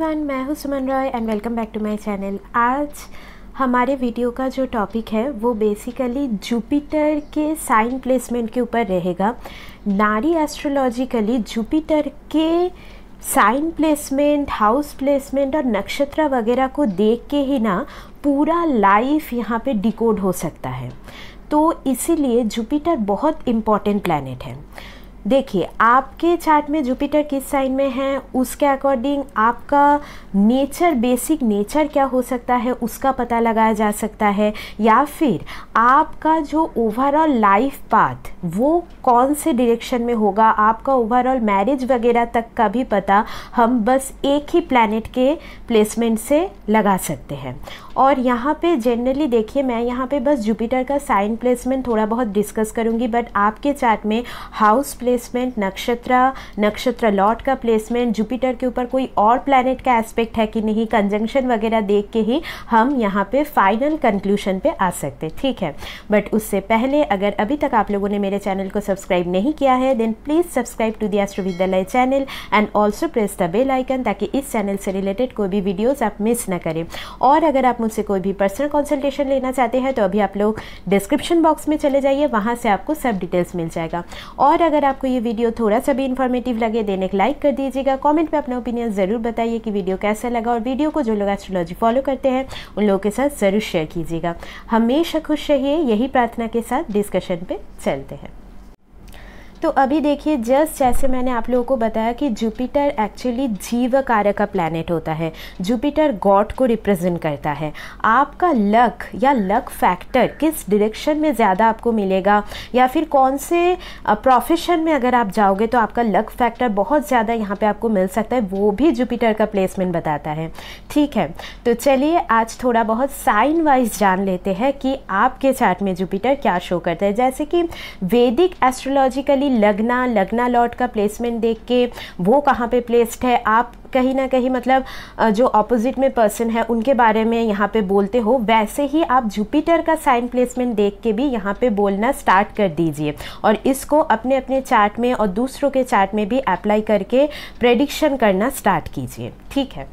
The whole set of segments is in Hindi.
एवरीवन मैं हूं Suman Roy and welcome back to my channel आज हमारे वीडियो का जो टॉपिक है वो बेसिकली जुपिटर के साइन प्लेसमेंट के ऊपर रहेगा नारी एस्ट्रोलॉजिकली जुपिटर के साइन प्लेसमेंट हाउस प्लेसमेंट और नक्षत्र वगैरह को देख के ही ना पूरा लाइफ यहाँ पे डिकोड हो सकता है तो इसीलिए जुपिटर बहुत इम्पॉर्टेंट प्लानट है देखिए आपके चार्ट में जुपिटर किस साइन में है उसके अकॉर्डिंग आपका नेचर बेसिक नेचर क्या हो सकता है उसका पता लगाया जा सकता है या फिर आपका जो ओवरऑल लाइफ पाथ वो कौन से डायरेक्शन में होगा आपका ओवरऑल मैरिज वगैरह तक का भी पता हम बस एक ही प्लैनेट के प्लेसमेंट से लगा सकते हैं और यहाँ पे जनरली देखिए मैं यहाँ पे बस जुपिटर का साइन प्लेसमेंट थोड़ा बहुत डिस्कस करूँगी बट आपके चार्ट में हाउस प्लेसमेंट नक्षत्र नक्षत्र लॉट का प्लेसमेंट जुपिटर के ऊपर कोई और प्लानट का एस्पेक्ट है कि नहीं कंजंक्शन वगैरह देख के ही हम यहाँ पे फाइनल कंक्लूशन पे आ सकते ठीक है बट उससे पहले अगर अभी तक आप लोगों ने मेरे चैनल को सब्सक्राइब नहीं किया है then please subscribe to the astro Vidyalaya channel and also press the bell icon ताकि इस चैनल से रिलेटेड कोई भी वीडियोज़ आप मिस ना करें और अगर आप हमसे कोई भी पर्सनल कंसल्टेशन लेना चाहते हैं तो अभी आप लोग डिस्क्रिप्शन बॉक्स में चले जाइए वहाँ से आपको सब डिटेल्स मिल जाएगा और अगर आपको ये वीडियो थोड़ा सा भी इन्फॉर्मेटिव लगे देने एक लाइक कर दीजिएगा कॉमेंट में अपना ओपिनियन ज़रूर बताइए कि वीडियो कैसा लगा और वीडियो को जो लोग एस्ट्रोलॉजी फॉलो करते हैं उन लोगों के साथ ज़रूर शेयर कीजिएगा हमेशा खुश रहिए यही प्रार्थना के साथ डिस्कशन पर चलते हैं तो अभी देखिए जस्ट जैसे मैंने आप लोगों को बताया कि जुपिटर एक्चुअली जीव कार्य का प्लैनेट होता है जुपिटर गॉड को रिप्रेजेंट करता है आपका लक या लक फैक्टर किस डायरेक्शन में ज़्यादा आपको मिलेगा या फिर कौन से प्रोफेशन में अगर आप जाओगे तो आपका लक फैक्टर बहुत ज़्यादा यहाँ पर आपको मिल सकता है वो भी जुपिटर का प्लेसमेंट बताता है ठीक है तो चलिए आज थोड़ा बहुत साइन वाइज जान लेते हैं कि आपके चार्ट में जुपिटर क्या शो करता है जैसे कि वैदिक एस्ट्रोलॉजिकली लगना लगना लॉट का प्लेसमेंट देख के वो कहाँ पे प्लेस्ड है आप कहीं ना कहीं मतलब जो ऑपोजिट में पर्सन है उनके बारे में यहाँ पे बोलते हो वैसे ही आप जुपिटर का साइन प्लेसमेंट देख के भी यहाँ पे बोलना स्टार्ट कर दीजिए और इसको अपने अपने चार्ट में और दूसरों के चार्ट में भी अप्लाई करके प्रेडिक्शन करना स्टार्ट कीजिए ठीक है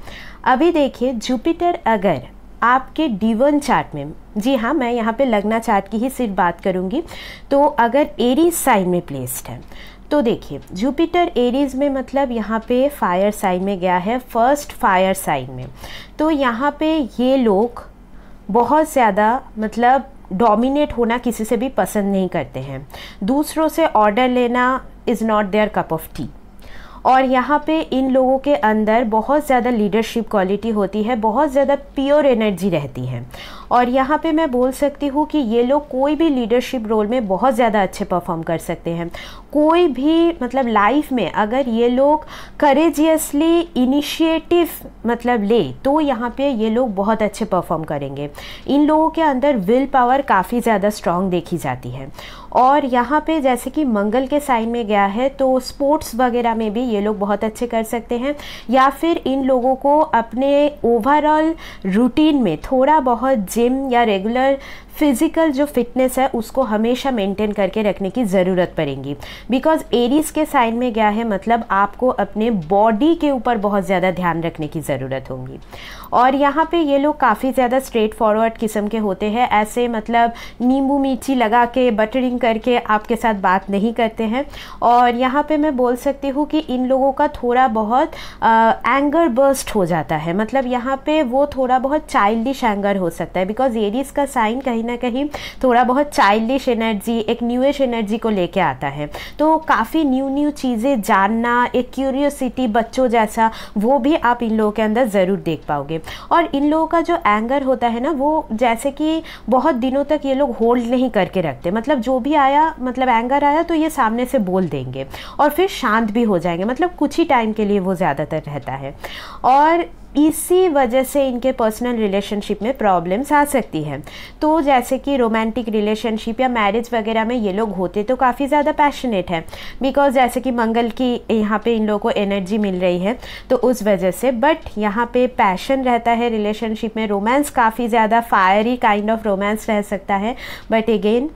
अभी देखिए जुपिटर अगर आपके डी वन चार्ट में जी हाँ मैं यहाँ पे लगना चार्ट की ही सिर्फ बात करूँगी तो अगर एरीज साइन में प्लेस्ड है तो देखिए जुपिटर एरीज में मतलब यहाँ पे फायर साइन में गया है फर्स्ट फायर साइन में तो यहाँ पे ये लोग बहुत ज़्यादा मतलब डोमिनेट होना किसी से भी पसंद नहीं करते हैं दूसरों से ऑर्डर लेना is not their cup of tea और यहाँ पे इन लोगों के अंदर बहुत ज़्यादा लीडरशिप क्वालिटी होती है बहुत ज़्यादा प्योर एनर्जी रहती है और यहाँ पे मैं बोल सकती हूँ कि ये लोग कोई भी लीडरशिप रोल में बहुत ज़्यादा अच्छे परफॉर्म कर सकते हैं कोई भी मतलब लाइफ में अगर ये लोग करेजियसली इनिशिएटिव मतलब ले तो यहाँ पे ये लोग बहुत अच्छे परफॉर्म करेंगे इन लोगों के अंदर विल पावर काफ़ी ज़्यादा स्ट्रांग देखी जाती है और यहाँ पे जैसे कि मंगल के साइन में गया है तो स्पोर्ट्स वगैरह में भी ये लोग बहुत अच्छे कर सकते हैं या फिर इन लोगों को अपने ओवरऑल रूटीन में थोड़ा बहुत जिम या रेगुलर फिज़िकल जो फिटनेस है उसको हमेशा मेंटेन करके रखने की ज़रूरत पड़ेगी बिकॉज एरीज के साइन में गया है मतलब आपको अपने बॉडी के ऊपर बहुत ज़्यादा ध्यान रखने की ज़रूरत होगी और यहाँ पे ये लोग काफ़ी ज़्यादा स्ट्रेट फॉरवर्ड किस्म के होते हैं ऐसे मतलब नींबू मिर्ची लगा के बटरिंग करके आपके साथ बात नहीं करते हैं और यहाँ पे मैं बोल सकती हूँ कि इन लोगों का थोड़ा बहुत आ, एंगर बर्स्ट हो जाता है मतलब यहाँ पे वो थोड़ा बहुत चाइल्डिश एंगर हो सकता है बिकॉज एरीज का साइन कहीं ना कहीं थोड़ा बहुत चाइल्डिश एनर्जी एक न्यूएश एनर्जी को लेके आता है तो काफ़ी न्यू न्यू चीज़ें जानना एक क्यूरियोसिटी बच्चों जैसा वो भी आप इन लोगों के अंदर ज़रूर देख पाओगे और इन लोगों का जो एंगर होता है ना वो जैसे कि बहुत दिनों तक ये लोग होल्ड नहीं करके रखते मतलब जो भी आया मतलब एंगर आया तो ये सामने से बोल देंगे और फिर शांत भी हो जाएंगे मतलब कुछ ही टाइम के लिए वो ज़्यादातर रहता है और इसी वजह से इनके पर्सनल रिलेशनशिप में प्रॉब्लम्स आ सकती हैं तो जैसे कि रोमांटिक रिलेशनशिप या मैरिज वगैरह में ये लोग होते तो काफ़ी ज़्यादा पैशनेट है बिकॉज जैसे कि मंगल की यहाँ पे इन लोगों को एनर्जी मिल रही है तो उस वजह से बट यहाँ पे पैशन रहता है रिलेशनशिप में रोमांस काफ़ी ज़्यादा फायरी काइंड ऑफ रोमांस रह सकता है बट अगेन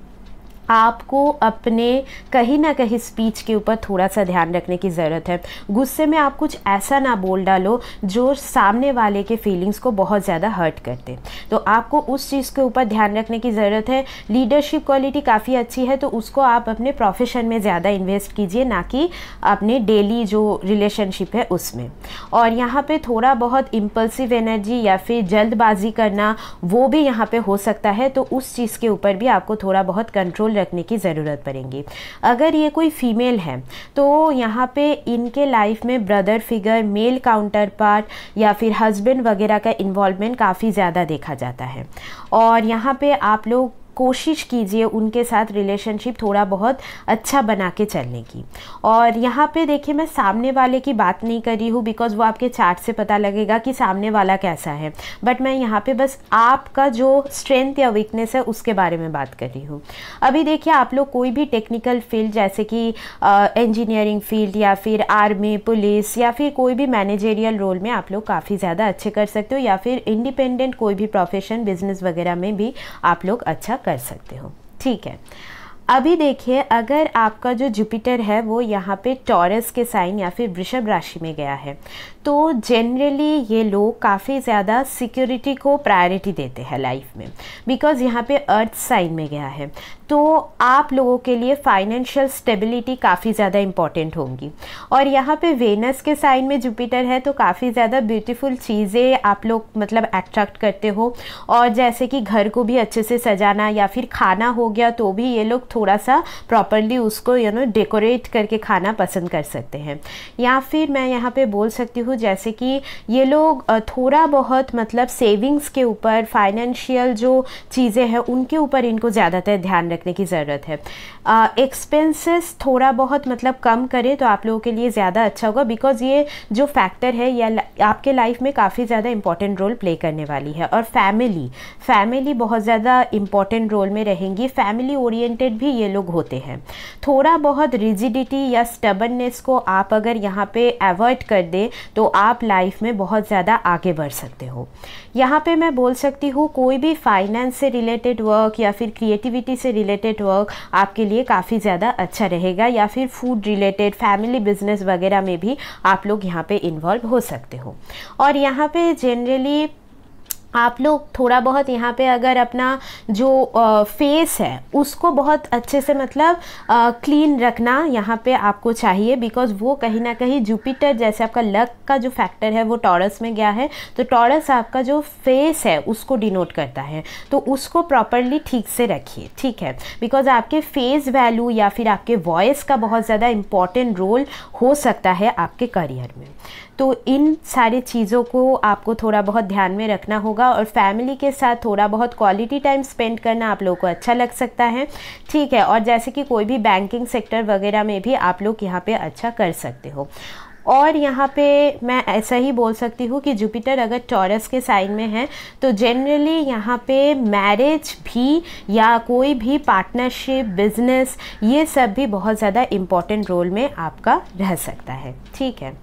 आपको अपने कहीं ना कहीं स्पीच के ऊपर थोड़ा सा ध्यान रखने की ज़रूरत है गुस्से में आप कुछ ऐसा ना बोल डालो जो सामने वाले के फीलिंग्स को बहुत ज़्यादा हर्ट करते तो आपको उस चीज़ के ऊपर ध्यान रखने की ज़रूरत है लीडरशिप क्वालिटी काफ़ी अच्छी है तो उसको आप अपने प्रोफेशन में ज़्यादा इन्वेस्ट कीजिए ना कि अपने डेली जो रिलेशनशिप है उसमें और यहाँ पे थोड़ा बहुत इम्पल्सिव एनर्जी या फिर जल्दबाजी करना वो भी यहाँ पे हो सकता है तो उस चीज़ के ऊपर भी आपको थोड़ा बहुत कंट्रोल रखने की ज़रूरत पड़ेगी अगर ये कोई फीमेल है तो यहाँ पे इनके लाइफ में brother figure male counterpart या फिर हस्बैंड वगैरह का इन्वॉल्वमेंट काफ़ी ज़्यादा देखा जाता है और यहाँ पे आप लोग कोशिश कीजिए उनके साथ रिलेशनशिप थोड़ा बहुत अच्छा बना के चलने की और यहाँ पे देखिए मैं सामने वाले की बात नहीं कर रही हूँ बिकॉज़ वो आपके चार्ट से पता लगेगा कि सामने वाला कैसा है बट मैं यहाँ पे बस आपका जो स्ट्रेंथ या वीकनेस है उसके बारे में बात कर रही हूँ अभी देखिए आप लोग कोई भी टेक्निकल फील्ड जैसे कि इंजीनियरिंग फील्ड या फिर आर्मी पुलिस या फिर कोई भी मैनेजेरियल रोल में आप लोग काफ़ी ज़्यादा अच्छे कर सकते हो या फिर इंडिपेंडेंट कोई भी प्रोफेशन बिजनेस वगैरह में भी आप लोग अच्छा कर कर सकते हो ठीक है अभी देखिए अगर आपका जो जुपिटर है वो यहाँ पे टॉरस के साइन या फिर वृषभ राशि में गया है तो जनरली ये लोग काफ़ी ज़्यादा सिक्योरिटी को प्रायोरिटी देते हैं लाइफ में बिकॉज़ यहाँ पे अर्थ साइन में गया है तो आप लोगों के लिए फाइनेंशियल स्टेबिलिटी काफ़ी ज़्यादा इम्पॉर्टेंट होंगी और यहाँ पे वेनस के साइन में जुपिटर है तो काफ़ी ज़्यादा ब्यूटीफुल चीज़ें आप लोग मतलब अट्रैक्ट करते हो और जैसे कि घर को भी अच्छे से सजाना या फिर खाना हो गया तो भी ये लोग थोड़ा सा प्रॉपरली उसको यू नो डेकोरेट करके खाना पसंद कर सकते हैं या फिर मैं यहाँ पर बोल सकती हूँ जैसे कि ये लोग थोड़ा बहुत मतलब सेविंग्स के ऊपर फाइनेंशियल जो चीज़ें हैं उनके ऊपर इनको ज़्यादातर ध्यान रख रखने की ज़रूरत है एक्सपेंसेस थोड़ा बहुत मतलब कम करें तो आप लोगों के लिए ज़्यादा अच्छा होगा बिकॉज़ ये जो फैक्टर है या आपके लाइफ में काफ़ी ज़्यादा इंपॉर्टेंट रोल प्ले करने वाली है और फैमिली फैमिली बहुत ज़्यादा इंपॉर्टेंट रोल में रहेंगी फैमिली ओरिएंटेड भी ये लोग होते हैं थोड़ा बहुत रिजिडिटी या स्टबननेस को आप अगर यहाँ पर एवॉइड कर दें तो आप लाइफ में बहुत ज़्यादा आगे बढ़ सकते हो यहाँ पर मैं बोल सकती हूँ कोई भी फाइनेंस से रिलेटेड वर्क या फिर क्रिएटिविटी से रिलेटेड वर्क आपके लिए काफ़ी ज़्यादा अच्छा रहेगा या फिर फूड रिलेटेड फैमिली बिजनेस वगैरह में भी आप लोग यहाँ पे इन्वॉल्व हो सकते हो और यहाँ पे जनरली आप लोग थोड़ा बहुत यहाँ पे अगर अपना जो आ, फेस है उसको बहुत अच्छे से मतलब आ, क्लीन रखना यहाँ पे आपको चाहिए बिकॉज वो कहीं ना कहीं जुपिटर जैसे आपका लक का जो फैक्टर है वो टॉरस में गया है तो टॉरस आपका जो फेस है उसको डिनोट करता है तो उसको प्रॉपरली ठीक से रखिए ठीक है बिकॉज आपके फेस वैल्यू या फिर आपके वॉइस का बहुत ज़्यादा इम्पॉर्टेंट रोल हो सकता है आपके करियर में तो इन सारी चीज़ों को आपको थोड़ा बहुत ध्यान में रखना होगा और फैमिली के साथ थोड़ा बहुत क्वालिटी टाइम स्पेंड करना आप लोगों को अच्छा लग सकता है ठीक है और जैसे कि कोई भी बैंकिंग सेक्टर वगैरह में भी आप लोग यहाँ पे अच्छा कर सकते हो और यहाँ पे मैं ऐसा ही बोल सकती हूँ कि जुपिटर अगर टॉरस के साइन में है तो जनरली यहाँ पे मैरिज भी या कोई भी पार्टनरशिप बिजनेस ये सब भी बहुत ज़्यादा इम्पॉर्टेंट रोल में आपका रह सकता है ठीक है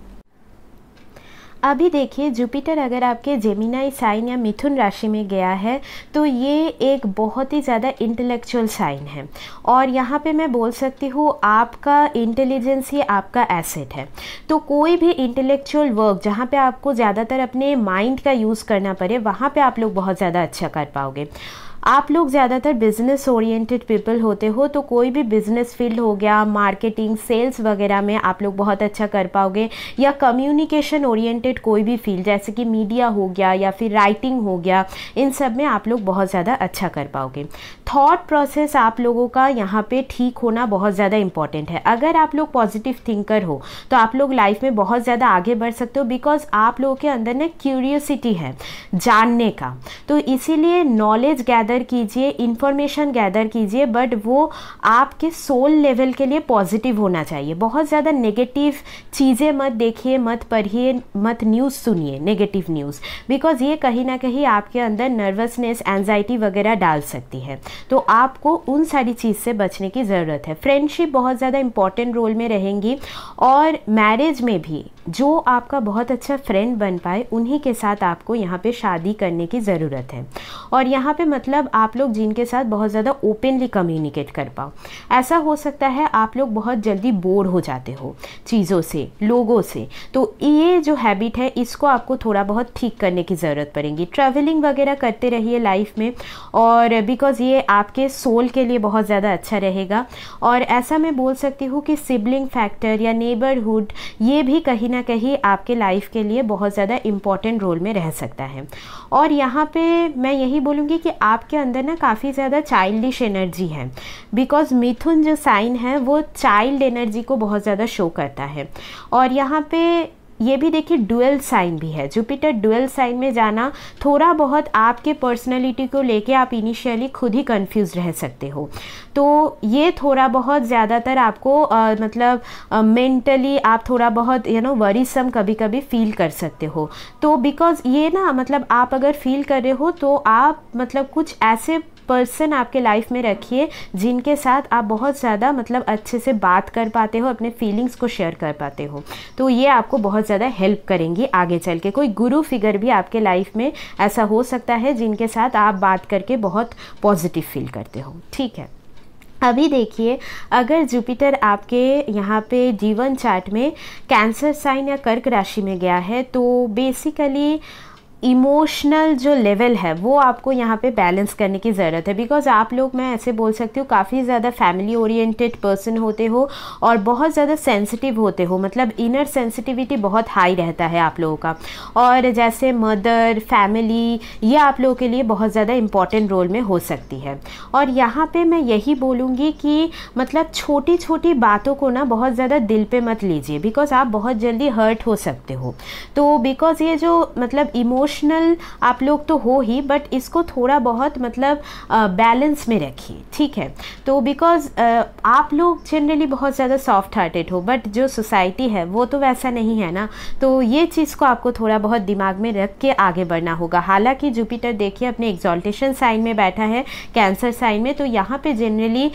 अभी देखिए जुपिटर अगर आपके जेमिनाई साइन या मिथुन राशि में गया है तो ये एक बहुत ही ज़्यादा इंटेलेक्चुअल साइन है और यहाँ पे मैं बोल सकती हूँ आपका इंटेलिजेंस ही आपका एसेट है तो कोई भी इंटेलेक्चुअल वर्क जहाँ पे आपको ज़्यादातर अपने माइंड का यूज़ करना पड़े वहाँ पे आप लोग बहुत ज़्यादा अच्छा कर पाओगे आप लोग ज़्यादातर बिज़नेस ओरिएंटेड पीपल होते हो तो कोई भी बिज़नेस फील्ड हो गया मार्केटिंग सेल्स वगैरह में आप लोग बहुत अच्छा कर पाओगे या कम्युनिकेशन ओरिएंटेड कोई भी फील्ड जैसे कि मीडिया हो गया या फिर राइटिंग हो गया इन सब में आप लोग बहुत ज़्यादा अच्छा कर पाओगे थॉट प्रोसेस आप लोगों का यहाँ पर ठीक होना बहुत ज़्यादा इंपॉर्टेंट है अगर आप लोग पॉजिटिव थिंकर हो तो आप लोग लाइफ में बहुत ज़्यादा आगे बढ़ सकते हो बिकॉज आप लोगों के अंदर ना क्यूरियोसिटी है जानने का तो इसीलिए नॉलेज गैदर गैदर कीजिए इन्फॉर्मेशन गैदर कीजिए बट वो आपके सोल लेवल के लिए पॉजिटिव होना चाहिए बहुत ज़्यादा नेगेटिव चीज़ें मत देखिए मत पढ़िए मत न्यूज़ सुनिए नेगेटिव न्यूज़ बिकॉज ये कहीं ना कहीं आपके अंदर नर्वसनेस एनजाइटी वगैरह डाल सकती है तो आपको उन सारी चीज़ से बचने की ज़रूरत है फ्रेंडशिप बहुत ज़्यादा इंपॉर्टेंट रोल में रहेंगी और मैरिज में भी जो आपका बहुत अच्छा फ्रेंड बन पाए उन्हीं के साथ आपको यहाँ पे शादी करने की ज़रूरत है और यहाँ पे मतलब आप लोग जिनके साथ बहुत ज़्यादा ओपनली कम्युनिकेट कर पाओ ऐसा हो सकता है आप लोग बहुत जल्दी बोर हो जाते हो चीज़ों से लोगों से तो ये जो हैबिट है इसको आपको थोड़ा बहुत ठीक करने की ज़रूरत पड़ेगी ट्रैवलिंग वगैरह करते रहिए लाइफ में और बिकॉज़ ये आपके सोल के लिए बहुत ज़्यादा अच्छा रहेगा और ऐसा मैं बोल सकती हूँ कि सिबलिंग फैक्टर या नेबरहुड ये भी कहीं ना ना कहीं आपके लाइफ के लिए बहुत ज़्यादा इम्पॉर्टेंट रोल में रह सकता है और यहाँ पे मैं यही बोलूँगी कि आपके अंदर ना काफ़ी ज़्यादा चाइल्डिश एनर्जी है बिकॉज मिथुन जो साइन है वो चाइल्ड एनर्जी को बहुत ज़्यादा शो करता है और यहाँ पे ये भी देखिए डुअल साइन भी है जुपिटर डुअल साइन में जाना थोड़ा बहुत आपके पर्सनैलिटी को लेके आप इनिशियली खुद ही कंफ्यूज रह सकते हो तो ये थोड़ा बहुत ज़्यादातर आपको आ, मतलब मेंटली आप थोड़ा बहुत यू नो वरीसम कभी कभी फील कर सकते हो तो बिकॉज़ ये ना मतलब आप अगर फील कर रहे हो तो आप मतलब कुछ ऐसे पर्सन आपके लाइफ में रखिए जिनके साथ आप बहुत ज़्यादा मतलब अच्छे से बात कर पाते हो अपने फीलिंग्स को शेयर कर पाते हो तो ये आपको बहुत ज़्यादा हेल्प करेंगी आगे चल के कोई गुरु फिगर भी आपके लाइफ में ऐसा हो सकता है जिनके साथ आप बात करके बहुत पॉजिटिव फील करते हो ठीक है अभी देखिए अगर जुपिटर आपके यहाँ पे जीवन चार्ट में कैंसर साइन या कर्क राशि में गया है तो बेसिकली इमोशनल जो लेवल है वो आपको यहाँ पे बैलेंस करने की ज़रूरत है बिकॉज आप लोग मैं ऐसे बोल सकती हूँ काफ़ी ज़्यादा फैमिली ओरिएंटेड पर्सन होते हो और बहुत ज़्यादा सेंसिटिव होते हो मतलब इनर सेंसिटिविटी बहुत हाई रहता है आप लोगों का और जैसे मदर फैमिली ये आप लोगों के लिए बहुत ज़्यादा इम्पॉर्टेंट रोल में हो सकती है और यहाँ पर मैं यही बोलूँगी कि मतलब छोटी छोटी बातों को ना बहुत ज़्यादा दिल पर मत लीजिए बिकॉज़ आप बहुत जल्दी हर्ट हो सकते हो तो बिकॉज़ ये जो मतलब इमो इमोशनल आप लोग तो हो ही बट इसको थोड़ा बहुत मतलब बैलेंस में रखिए ठीक है तो बिकॉज आप लोग जनरली बहुत ज़्यादा सॉफ्ट हार्टेड हो बट जो सोसाइटी है वो तो वैसा नहीं है ना तो ये चीज़ को आपको थोड़ा बहुत दिमाग में रख के आगे बढ़ना होगा हालांकि जुपिटर देखिए अपने एग्जॉल्टेशन साइन में बैठा है कैंसर साइन में तो यहाँ पे जनरली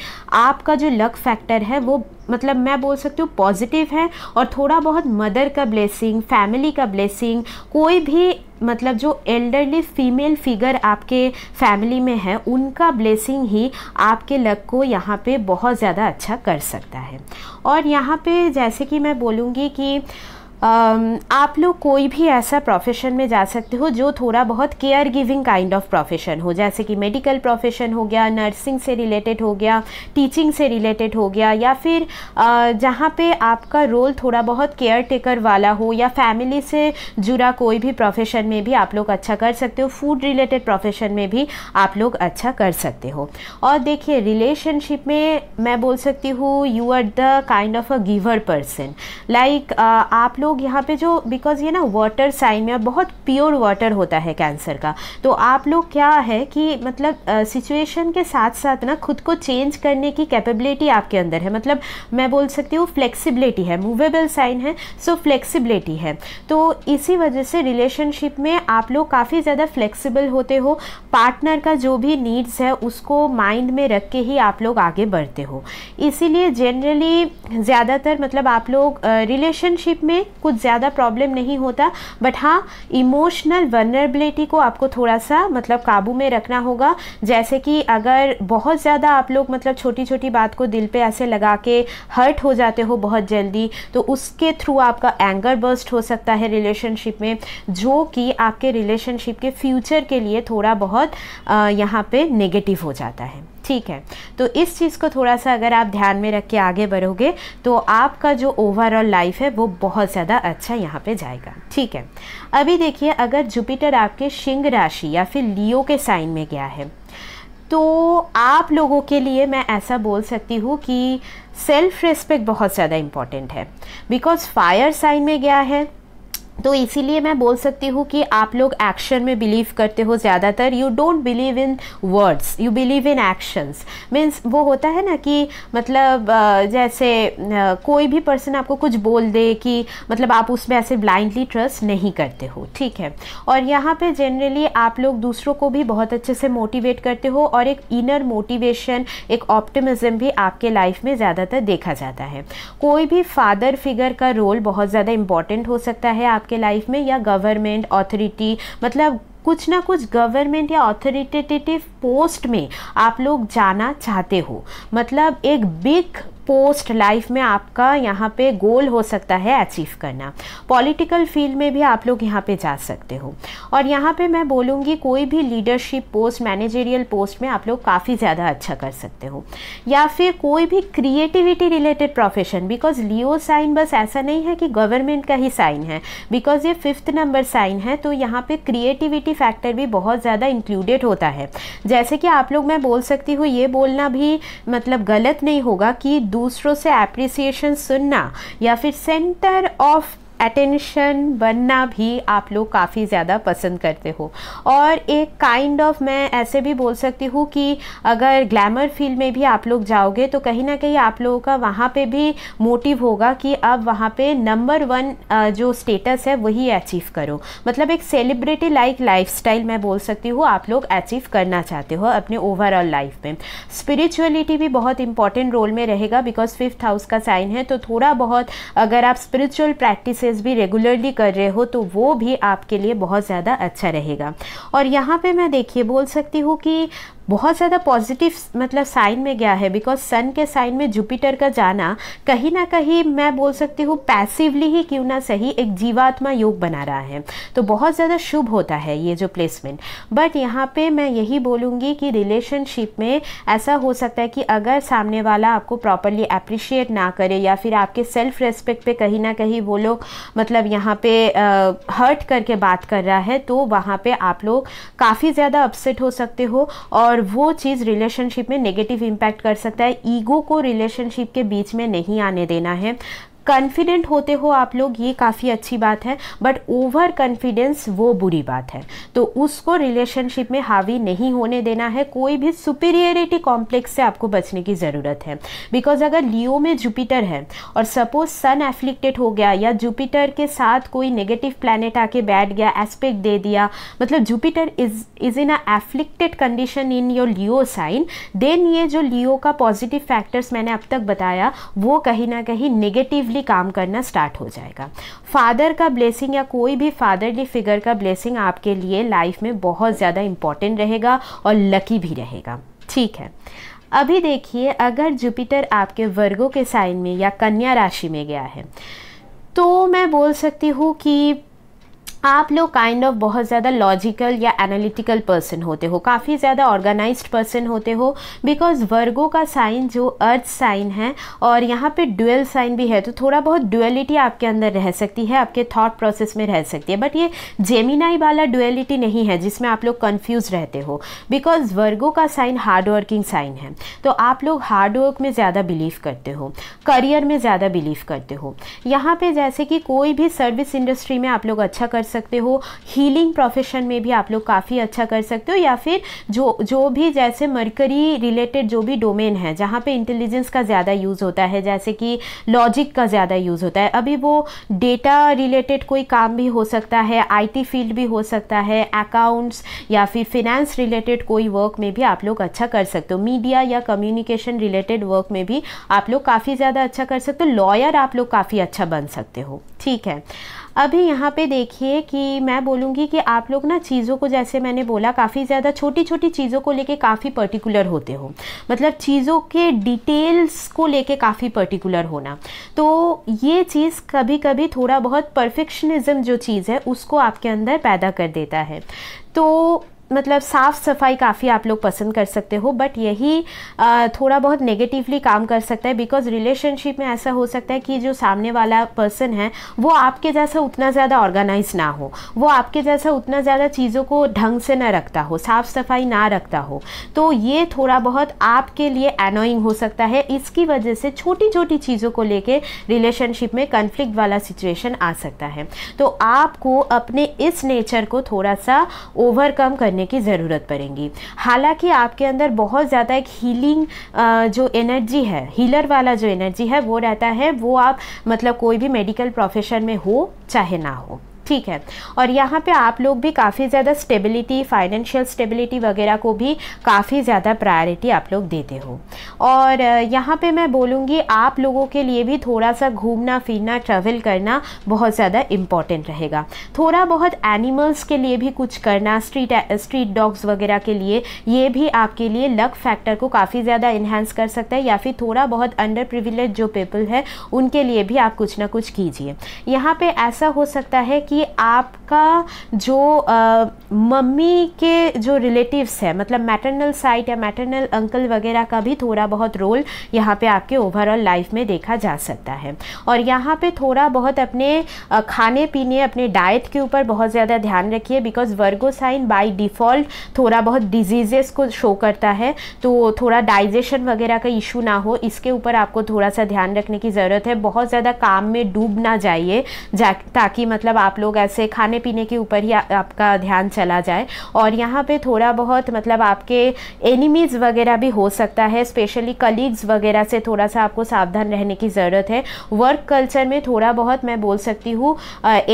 आपका जो लक फैक्टर है वो मतलब मैं बोल सकती हूँ पॉजिटिव है और थोड़ा बहुत मदर का ब्लेसिंग फैमिली का ब्लेसिंग कोई भी मतलब जो एल्डरली फीमेल फिगर आपके फैमिली में है उनका ब्लेसिंग ही आपके लक को यहाँ पे बहुत ज़्यादा अच्छा कर सकता है और यहाँ पे जैसे कि मैं बोलूँगी कि आप लोग कोई भी ऐसा प्रोफेशन में जा सकते हो जो थोड़ा बहुत care giving kind of profession हो जैसे कि मेडिकल प्रोफेशन हो गया नर्सिंग से रिलेटेड हो गया टीचिंग से रिलेटेड हो गया या फिर जहाँ पे आपका रोल थोड़ा बहुत केयर टेकर वाला हो या फैमिली से जुड़ा कोई भी प्रोफेशन में भी आप लोग अच्छा कर सकते हो फूड रिलेटेड प्रोफेशन में भी आप लोग अच्छा कर सकते हो और देखिए रिलेशनशिप में मैं बोल सकती हूँ you are the kind of a giver person like आप लोग लोग यहाँ पे जो बिकॉज ये ना वाटर साइन में बहुत प्योर वाटर होता है कैंसर का तो आप लोग क्या है कि मतलब सिचुएशन के साथ साथ ना खुद को चेंज करने की कैपेबिलिटी आपके अंदर है मतलब मैं बोल सकती हूँ फ्लेक्सिबिलिटी है मूवेबल साइन है सो फ्लेक्सिबिलिटी है तो इसी वजह से रिलेशनशिप में आप लोग काफ़ी ज़्यादा फ्लेक्सिबल होते हो पार्टनर का जो भी नीड्स है उसको माइंड में रख के ही आप लोग आगे बढ़ते हो इसीलिए जनरली ज़्यादातर मतलब आप लोग रिलेशनशिप में कुछ ज़्यादा प्रॉब्लम नहीं होता बट हाँ इमोशनल वर्नरेबिलिटी को आपको थोड़ा सा मतलब काबू में रखना होगा जैसे कि अगर बहुत ज़्यादा आप लोग मतलब छोटी छोटी बात को दिल पे ऐसे लगा के हर्ट हो जाते हो बहुत जल्दी तो उसके थ्रू आपका एंगर बर्स्ट हो सकता है रिलेशनशिप में जो कि आपके रिलेशनशिप के फ्यूचर के लिए थोड़ा बहुत यहाँ पे नेगेटिव हो जाता है ठीक है तो इस चीज़ को थोड़ा सा अगर आप ध्यान में रख के आगे बढ़ोगे तो आपका जो ओवरऑल लाइफ है वो बहुत ज़्यादा अच्छा यहाँ पे जाएगा ठीक है अभी देखिए अगर जुपिटर आपके सिंह राशि या फिर लियो के साइन में गया है तो आप लोगों के लिए मैं ऐसा बोल सकती हूँ कि सेल्फ़ रिस्पेक्ट बहुत ज़्यादा इम्पॉर्टेंट है बिकॉज़ फायर साइन में गया है तो इसीलिए मैं बोल सकती हूँ कि आप लोग एक्शन में बिलीव करते हो ज़्यादातर you don't believe in words you believe in actions means वो होता है ना कि मतलब जैसे कोई भी पर्सन आपको कुछ बोल दे कि मतलब आप उसमें ऐसे ब्लाइंडली ट्रस्ट नहीं करते हो ठीक है और यहाँ पे जनरली आप लोग दूसरों को भी बहुत अच्छे से मोटिवेट करते हो और एक इनर मोटिवेशन एक ऑप्टिमिज़म भी आपके लाइफ में ज़्यादातर देखा जाता है कोई भी फादर फिगर का रोल बहुत ज़्यादा इंपॉर्टेंट हो सकता है आप आपके लाइफ में या गवर्नमेंट अथॉरिटी मतलब कुछ ना कुछ गवर्नमेंट या ऑथोरिटेटिव पोस्ट में आप लोग जाना चाहते हो मतलब एक बिग पोस्ट लाइफ में आपका यहाँ पे गोल हो सकता है अचीव करना पॉलिटिकल फील्ड में भी आप लोग यहाँ पे जा सकते हो और यहाँ पे मैं बोलूँगी कोई भी लीडरशिप पोस्ट मैनेजेरियल पोस्ट में आप लोग काफ़ी ज़्यादा अच्छा कर सकते हो या फिर कोई भी creativity related profession because Leo sign बस ऐसा नहीं है कि गवर्नमेंट का ही साइन है बिकॉज ये फिफ्थ नंबर साइन है तो यहाँ पर क्रिएटिविटी फैक्टर भी बहुत ज़्यादा इंक्लूडेड होता है जैसे कि आप लोग मैं बोल सकती हूँ ये बोलना भी मतलब गलत नहीं होगा कि दूसरों से अप्रिसिएशन सुनना या फिर सेंटर ऑफ अटेंशन बनना भी आप लोग काफ़ी ज़्यादा पसंद करते हो और एक काइंड ऑफ मैं ऐसे भी बोल सकती हूँ कि अगर ग्लैमर फील्ड में भी आप लोग जाओगे तो कहीं ना कहीं आप लोगों का वहाँ पे भी मोटिव होगा कि अब वहाँ पे नंबर वन जो स्टेटस है वही अचीव करो मतलब एक सेलिब्रिटी लाइक लाइफ मैं बोल सकती हूँ आप लोग अचीव करना चाहते हो अपने ओवरऑल लाइफ में स्पिरिचुअलिटी भी बहुत इंपॉर्टेंट रोल में रहेगा बिकॉज फिफ्थ हाउस का साइन है तो थोड़ा बहुत अगर आप स्पिरिचुअल प्रैक्टिस एक्सरसाइज भी रेगुलरली कर रहे हो तो वो भी आपके लिए बहुत ज़्यादा अच्छा रहेगा और यहाँ पे मैं देखिए बोल सकती हूँ कि बहुत ज़्यादा पॉजिटिव मतलब साइन में गया है बिकॉज सन के साइन में जुपिटर का जाना कहीं ना कहीं मैं बोल सकती हूँ पैसिवली ही क्यों ना सही एक जीवात्मा योग बना रहा है तो बहुत ज़्यादा शुभ होता है ये जो प्लेसमेंट बट यहाँ पे मैं यही बोलूँगी कि रिलेशनशिप में ऐसा हो सकता है कि अगर सामने वाला आपको प्रॉपरली अप्रिशिएट ना करे या फिर आपके सेल्फ रेस्पेक्ट पे कहीं ना कहीं वो लोग मतलब यहाँ पे हर्ट करके बात कर रहा है तो वहाँ पे आप लोग काफ़ी ज़्यादा अपसेट हो सकते हो और और वो चीज़ रिलेशनशिप में नेगेटिव इम्पैक्ट कर सकता है ईगो को रिलेशनशिप के बीच में नहीं आने देना है कॉन्फिडेंट होते हो आप लोग ये काफ़ी अच्छी बात है बट ओवर कॉन्फिडेंस वो बुरी बात है तो उसको रिलेशनशिप में हावी नहीं होने देना है कोई भी सुपीरियरिटी कॉम्प्लेक्स से आपको बचने की ज़रूरत है बिकॉज अगर लियो में जुपिटर है और सपोज सन एफ्लिक्टेड हो गया या जुपिटर के साथ कोई नेगेटिव प्लानट आके बैठ गया एस्पेक्ट दे दिया मतलब Jupiter is is in a afflicted condition in your Leo sign then ये जो लियो का पॉजिटिव फैक्टर्स मैंने अब तक बताया वो कहीं ना कहीं नेगेटिव पॉजिटिवली काम करना स्टार्ट हो जाएगा फादर का ब्लेसिंग या कोई भी फादरली फिगर का ब्लेसिंग आपके लिए लाइफ में बहुत ज़्यादा इंपॉर्टेंट रहेगा और लकी भी रहेगा ठीक है अभी देखिए अगर जुपिटर आपके वर्गों के साइन में या कन्या राशि में गया है तो मैं बोल सकती हूँ कि आप लोग काइंड ऑफ बहुत ज़्यादा लॉजिकल या एनालिटिकल पर्सन होते हो काफ़ी ज़्यादा ऑर्गेनाइज्ड पर्सन होते हो बिकॉज वर्गों का साइन जो अर्थ साइन है और यहाँ पे ड्यूअल साइन भी है तो थोड़ा बहुत ड्यूअलिटी आपके अंदर रह सकती है आपके थॉट प्रोसेस में रह सकती है बट ये जेमिनाई वाला ड्यूअलिटी नहीं है जिसमें आप लोग कन्फ्यूज रहते हो बिकॉज वर्गों का साइन हार्ड वर्किंग साइन है तो आप लोग हार्ड वर्क में ज़्यादा बिलीव करते हो करियर में ज़्यादा बिलीव करते हो यहाँ पर जैसे कि कोई भी सर्विस इंडस्ट्री में आप लोग अच्छा कर सकते हो हीलिंग प्रोफेशन में भी आप लोग काफ़ी अच्छा कर सकते हो या फिर जो जो भी जैसे मरकरी रिलेटेड जो भी डोमेन है जहाँ पे इंटेलिजेंस का ज़्यादा यूज़ होता है जैसे कि लॉजिक का ज़्यादा यूज़ होता है अभी वो डेटा रिलेटेड कोई काम भी हो सकता है आई फील्ड भी हो सकता है अकाउंट्स या फिर फिनेंस रिलेटेड कोई वर्क में भी आप लोग अच्छा कर सकते हो मीडिया या कम्युनिकेशन रिलेटेड वर्क में भी आप लोग काफ़ी ज़्यादा अच्छा कर सकते हो लॉयर आप लोग काफ़ी अच्छा बन सकते हो ठीक है अभी यहाँ पे देखिए कि मैं बोलूँगी कि आप लोग ना चीज़ों को जैसे मैंने बोला काफ़ी ज़्यादा छोटी छोटी चीज़ों को लेके काफ़ी पर्टिकुलर होते हो मतलब चीज़ों के डिटेल्स को लेके काफ़ी पर्टिकुलर होना तो ये चीज़ कभी कभी थोड़ा बहुत परफेक्शनिज़म जो चीज़ है उसको आपके अंदर पैदा कर देता है तो मतलब साफ़ सफाई काफ़ी आप लोग पसंद कर सकते हो बट यही थोड़ा बहुत नेगेटिवली काम कर सकता है बिकॉज रिलेशनशिप में ऐसा हो सकता है कि जो सामने वाला पर्सन है वो आपके जैसा उतना ज़्यादा ऑर्गेनाइज ना हो वो आपके जैसा उतना ज़्यादा चीज़ों को ढंग से ना रखता हो साफ़ सफाई ना रखता हो तो ये थोड़ा बहुत आपके लिए एनोइंग हो सकता है इसकी वजह से छोटी छोटी चीज़ों को लेके रिलेशनशिप में कन्फ्लिक्ट वाला सिचुएशन आ सकता है तो आपको अपने इस नेचर को थोड़ा सा ओवरकम करने करने की ज़रूरत पड़ेगी हालांकि आपके अंदर बहुत ज़्यादा एक हीलिंग जो एनर्जी है हीलर वाला जो एनर्जी है वो रहता है वो आप मतलब कोई भी मेडिकल प्रोफेशन में हो चाहे ना हो ठीक है और यहाँ पे आप लोग भी काफ़ी ज़्यादा स्टेबिलिटी फाइनेंशियल स्टेबिलिटी वगैरह को भी काफ़ी ज़्यादा प्रायोरिटी आप लोग देते हो और यहाँ पे मैं बोलूँगी आप लोगों के लिए भी थोड़ा सा घूमना फिरना ट्रैवल करना बहुत ज़्यादा इम्पॉर्टेंट रहेगा थोड़ा बहुत एनिमल्स के लिए भी कुछ करना स्ट्रीट स्ट्रीट डॉग्स वगैरह के लिए ये भी आपके लिए लक फैक्टर को काफ़ी ज़्यादा इन्हेंस कर सकता है या फिर थोड़ा बहुत अंडर प्रिविलेज जो पीपल है उनके लिए भी आप कुछ ना कुछ कीजिए यहाँ पर ऐसा हो सकता है कि कि आपका जो मम्मी के जो रिलेटिव्स है मतलब मैटरनल साइट या मैटरनल अंकल वगैरह का भी थोड़ा बहुत रोल यहाँ पे आपके ओवरऑल लाइफ में देखा जा सकता है और यहाँ पे थोड़ा बहुत अपने खाने पीने अपने डाइट के ऊपर बहुत ज़्यादा ध्यान रखिए because Virgo sign by default थोड़ा बहुत डिजीजेस को शो करता है तो थोड़ा डाइजेशन वगैरह का इशू ना हो इसके ऊपर आपको थोड़ा सा ध्यान रखने की ज़रूरत है बहुत ज़्यादा काम में डूब ना जाइए जा ताकि मतलब आप लोग ऐसे खाने पीने के ऊपर ही आ, आपका ध्यान चला जाए और यहाँ पे थोड़ा बहुत मतलब आपके एनिमीज़ वगैरह भी हो सकता है स्पेशली कलीग्स वगैरह से थोड़ा सा आपको सावधान रहने की ज़रूरत है वर्क कल्चर में थोड़ा बहुत मैं बोल सकती हूँ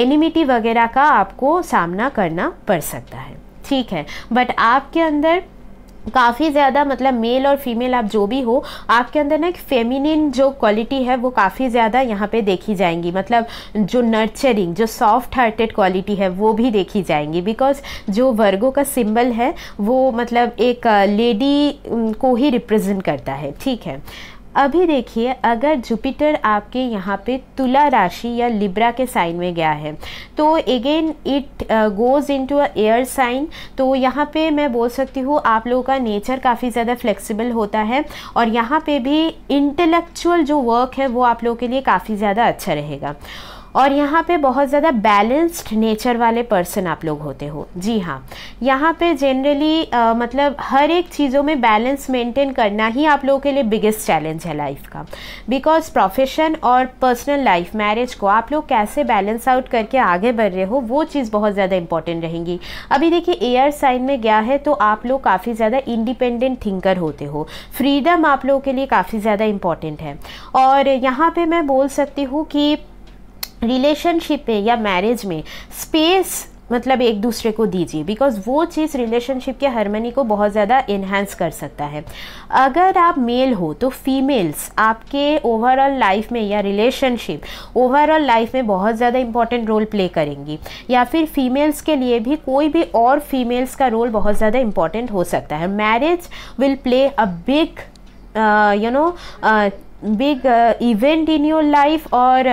एनिमिटी वगैरह का आपको सामना करना पड़ सकता है ठीक है बट आपके अंदर काफ़ी ज़्यादा मतलब मेल और फीमेल आप जो भी हो आपके अंदर ना एक फेमिनिन जो क्वालिटी है वो काफ़ी ज़्यादा यहाँ पे देखी जाएंगी मतलब जो नर्चरिंग जो सॉफ्ट हार्टेड क्वालिटी है वो भी देखी जाएंगी बिकॉज जो वर्गों का सिंबल है वो मतलब एक लेडी uh, को ही रिप्रेजेंट करता है ठीक है अभी देखिए अगर जुपिटर आपके यहाँ पे तुला राशि या लिब्रा के साइन में गया है तो again it goes into a air sign तो यहाँ पे मैं बोल सकती हूँ आप लोगों का नेचर काफ़ी ज़्यादा फ्लेक्सिबल होता है और यहाँ पे भी इंटेलेक्चुअल जो वर्क है वो आप लोगों के लिए काफ़ी ज़्यादा अच्छा रहेगा और यहाँ पे बहुत ज़्यादा बैलेंस्ड नेचर वाले पर्सन आप लोग होते हो जी हाँ यहाँ पे जनरली मतलब हर एक चीज़ों में बैलेंस मेंटेन करना ही आप लोगों के लिए बिगेस्ट चैलेंज है लाइफ का बिकॉज प्रोफेशन और पर्सनल लाइफ मैरिज को आप लोग कैसे बैलेंस आउट करके आगे बढ़ रहे हो वो चीज़ बहुत ज़्यादा इंपॉर्टेंट रहेंगी अभी देखिए एयर साइन में गया है तो आप लोग काफ़ी ज़्यादा इंडिपेंडेंट थिंकर होते हो फ्रीडम आप लोगों के लिए काफ़ी ज़्यादा इंपॉर्टेंट है और यहाँ पर मैं बोल सकती हूँ कि रिलेशनशिप में या मैरिज में स्पेस मतलब एक दूसरे को दीजिए बिकॉज वो चीज़ रिलेशनशिप के हारमनी को बहुत ज़्यादा इन्हेंस कर सकता है अगर आप मेल हो तो फीमेल्स आपके ओवरऑल लाइफ में या रिलेशनशिप ओवरऑल लाइफ में बहुत ज़्यादा इंपॉर्टेंट रोल प्ले करेंगी या फिर फीमेल्स के लिए भी कोई भी और फीमेल्स का रोल बहुत ज़्यादा इंपॉर्टेंट हो सकता है marriage will play a big you know big event in your life और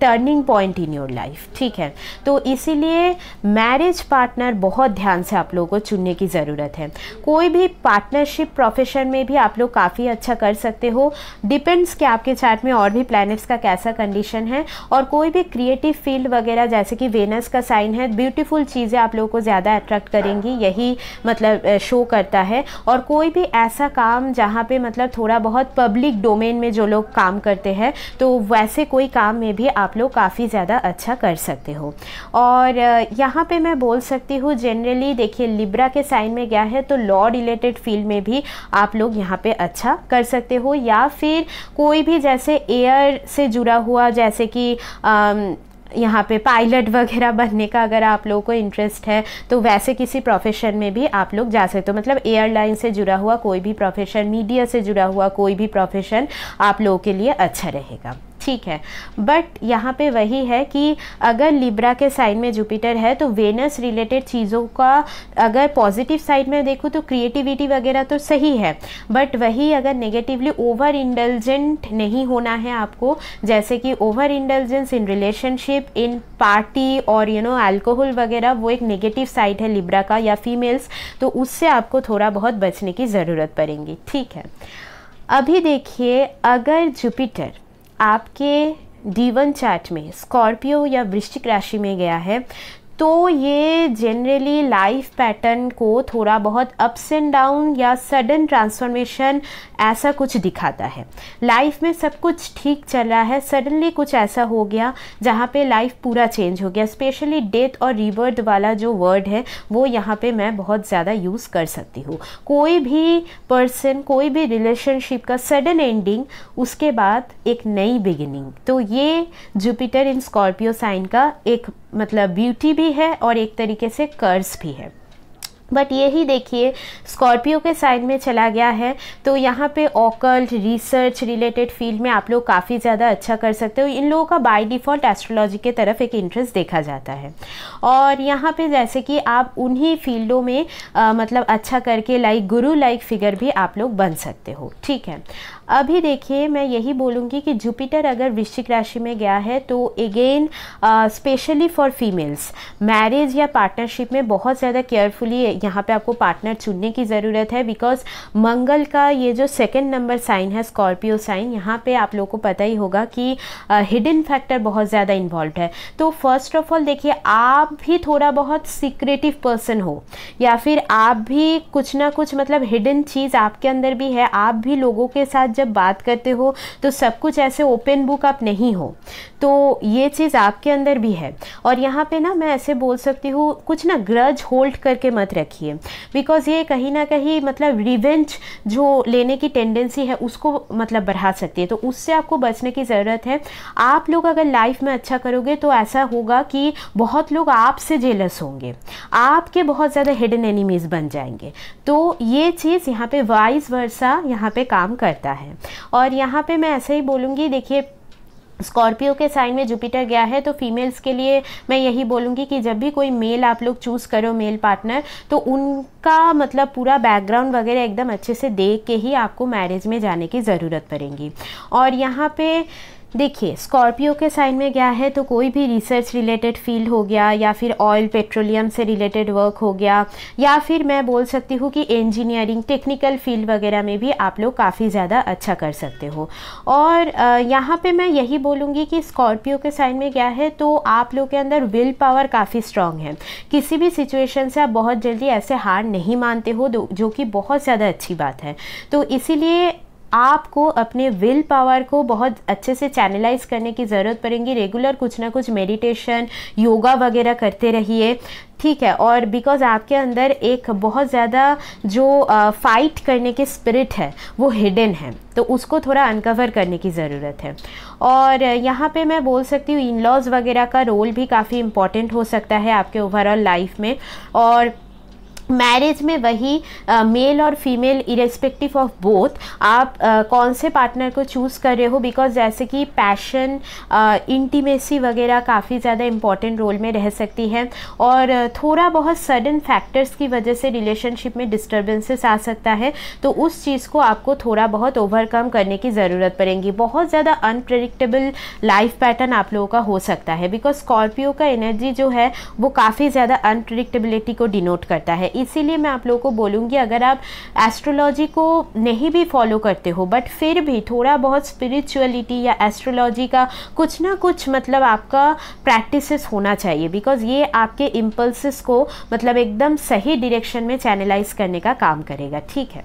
turning point in your life ठीक है तो इसीलिए मैरिज पार्टनर बहुत ध्यान से आप लोगों को चुनने की ज़रूरत है कोई भी पार्टनरशिप प्रोफेशन में भी आप लोग काफ़ी अच्छा कर सकते हो डिपेंड्स कि आपके चार्ट में और भी प्लैनेट्स का कैसा कंडीशन है और कोई भी क्रिएटिव फील्ड वगैरह जैसे कि वेनस का साइन है ब्यूटीफुल चीज़ें आप लोगों को ज़्यादा अट्रैक्ट करेंगी यही मतलब शो uh, करता है और कोई भी ऐसा काम जहाँ पे मतलब थोड़ा बहुत पब्लिक डोमेन में जो लोग काम करते हैं तो वैसे कोई काम में भी आप लोग काफ़ी ज़्यादा अच्छा कर सकते हो और यहाँ पे मैं बोल सकती हूँ जनरली देखिए लिब्रा के साइन में गया है तो लॉ रिलेटेड फील्ड में भी आप लोग यहाँ पे अच्छा कर सकते हो या फिर कोई भी जैसे एयर से जुड़ा हुआ जैसे कि यहाँ पे पायलट वगैरह बनने का अगर आप लोगों को इंटरेस्ट है तो वैसे किसी प्रोफेशन में भी आप लोग जा सकते हो मतलब एयरलाइन से जुड़ा हुआ कोई भी प्रोफेशन मीडिया से जुड़ा हुआ कोई भी प्रोफेशन आप लोगों के लिए अच्छा रहेगा ठीक है बट यहाँ पे वही है कि अगर लिब्रा के साइन में जुपिटर है तो वेनस रिलेटेड चीज़ों का अगर पॉजिटिव साइड में देखूँ तो क्रिएटिविटी वगैरह तो सही है बट वही अगर नेगेटिवली ओवर इंडलजेंट नहीं होना है आपको जैसे कि over indulgence in relationship in party और यू नो एल्कोहल वगैरह वो एक नेगेटिव साइड है लिब्रा का या फीमेल्स तो उससे आपको थोड़ा बहुत बचने की ज़रूरत पड़ेगी ठीक है अभी देखिए अगर जुपिटर आपके डीवन चार्ट में स्कॉर्पियो या वृश्चिक राशि में गया है तो ये जनरली लाइफ पैटर्न को थोड़ा बहुत अप्स एंड डाउन या सडन ट्रांसफॉर्मेशन ऐसा कुछ दिखाता है लाइफ में सब कुछ ठीक चल रहा है सडनली कुछ ऐसा हो गया जहाँ पे लाइफ पूरा चेंज हो गया स्पेशली डेथ और रिबर्थ वाला जो वर्ड है वो यहाँ पे मैं बहुत ज़्यादा यूज़ कर सकती हूँ कोई भी पर्सन कोई भी रिलेशनशिप का सडन एंडिंग उसके बाद एक नई बिगिनिंग तो ये जुपिटर इन स्कॉर्पियो साइन का एक मतलब ब्यूटी भी है और एक तरीके से कर्ज भी है बट यही देखिए स्कॉर्पियो के साइड में चला गया है तो यहाँ पे ऑकल्ट रिसर्च रिलेटेड फील्ड में आप लोग काफ़ी ज़्यादा अच्छा कर सकते हो इन लोगों का बाय डिफ़ॉल्ट एस्ट्रोलॉजी के तरफ एक इंटरेस्ट देखा जाता है और यहाँ पे जैसे कि आप उन्हीं फील्डों में आ, मतलब अच्छा करके लाइक गुरु लाइक फिगर भी आप लोग बन सकते हो ठीक है अभी देखिए मैं यही बोलूँगी कि जुपिटर अगर वृश्चिक राशि में गया है तो again specially for females marriage या पार्टनरशिप में बहुत ज़्यादा केयरफुली यहाँ पे आपको पार्टनर चुनने की ज़रूरत है बिकॉज मंगल का ये जो सेकेंड नंबर साइन है स्कॉर्पियो साइन यहाँ पे आप लोगों को पता ही होगा कि हिडन uh, फैक्टर बहुत ज़्यादा इन्वॉल्व है तो फर्स्ट ऑफ ऑल देखिए आप भी थोड़ा बहुत सीक्रेटिव पर्सन हो या फिर आप भी कुछ ना कुछ मतलब हिडन चीज़ आपके अंदर भी है आप भी लोगों के साथ जब बात करते हो तो सब कुछ ऐसे ओपन बुक आप नहीं हो तो ये चीज़ आपके अंदर भी है और यहाँ पे ना मैं ऐसे बोल सकती हूँ कुछ ना ग्रज होल्ड करके मत रखिए बिकॉज़ ये कहीं ना कहीं मतलब रिवेंज जो लेने की टेंडेंसी है उसको मतलब बढ़ा सकती है तो उससे आपको बचने की ज़रूरत है आप लोग अगर लाइफ में अच्छा करोगे तो ऐसा होगा कि बहुत लोग आपसे जेलस होंगे आपके बहुत ज़्यादा हिडन एनिमीज़ बन जाएंगे तो ये चीज़ यहाँ पे वाइस वर्सा यहाँ पे काम करता है है और यहाँ पे मैं ऐसे ही बोलूँगी देखिए स्कॉर्पियो के साइन में जुपिटर गया है तो फीमेल्स के लिए मैं यही बोलूँगी कि जब भी कोई मेल आप लोग चूज़ करो मेल पार्टनर तो उनका मतलब पूरा बैकग्राउंड वगैरह एकदम अच्छे से देख के ही आपको मैरिज में जाने की ज़रूरत पड़ेगी और यहाँ पे देखिए स्कॉर्पियो के साइन में गया है तो कोई भी रिसर्च रिलेटेड फील्ड हो गया या फिर ऑयल पेट्रोलियम से रिलेटेड वर्क हो गया या फिर मैं बोल सकती हूँ कि इंजीनियरिंग टेक्निकल फील्ड वगैरह में भी आप लोग काफ़ी ज़्यादा अच्छा कर सकते हो और यहाँ पे मैं यही बोलूँगी कि स्कॉर्पियो के साइन में गया है तो आप लोग के अंदर विल पावर काफ़ी स्ट्रांग है किसी भी सिचुएशन से आप बहुत जल्दी ऐसे हार नहीं मानते हो जो कि बहुत ज़्यादा अच्छी बात है तो इसीलिए आपको अपने विल पावर को बहुत अच्छे से चैनलाइज करने की ज़रूरत पड़ेगी रेगुलर कुछ ना कुछ मेडिटेशन योगा वगैरह करते रहिए ठीक है और बिकॉज आपके अंदर एक बहुत ज़्यादा जो फाइट करने के स्पिरिट है वो हिडन है तो उसको थोड़ा अनकवर करने की ज़रूरत है और यहाँ पे मैं बोल सकती हूँ इन लॉज वगैरह का रोल भी काफ़ी इम्पॉर्टेंट हो सकता है आपके ओवरऑल लाइफ में और मैरिज में वही मेल और फीमेल इरेस्पेक्टिव ऑफ बोथ आप आ, कौन से पार्टनर को चूज़ कर रहे हो बिकॉज जैसे कि पैशन इंटीमेसी वगैरह काफ़ी ज़्यादा इम्पॉर्टेंट रोल में रह सकती है और थोड़ा बहुत सडन फैक्टर्स की वजह से रिलेशनशिप में डिस्टर्बेंसेस आ सकता है तो उस चीज़ को आपको थोड़ा बहुत ओवरकम करने की ज़रूरत पड़ेगी बहुत ज़्यादा अनप्रडिक्टेबल लाइफ पैटर्न आप लोगों का हो सकता है बिकॉज स्कॉर्पियो का एनर्जी जो है वो काफ़ी ज़्यादा अनप्रडिक्टेबिलिटी को डिनोट करता है इसीलिए मैं आप लोगों को बोलूँगी अगर आप एस्ट्रोलॉजी को नहीं भी फॉलो करते हो बट फिर भी थोड़ा बहुत स्पिरिचुअलिटी या एस्ट्रोलॉजी का कुछ ना कुछ मतलब आपका प्रैक्टिस होना चाहिए बिकॉज ये आपके इम्पल्सिस को मतलब एकदम सही डिरेक्शन में चैनलाइज करने का काम करेगा ठीक है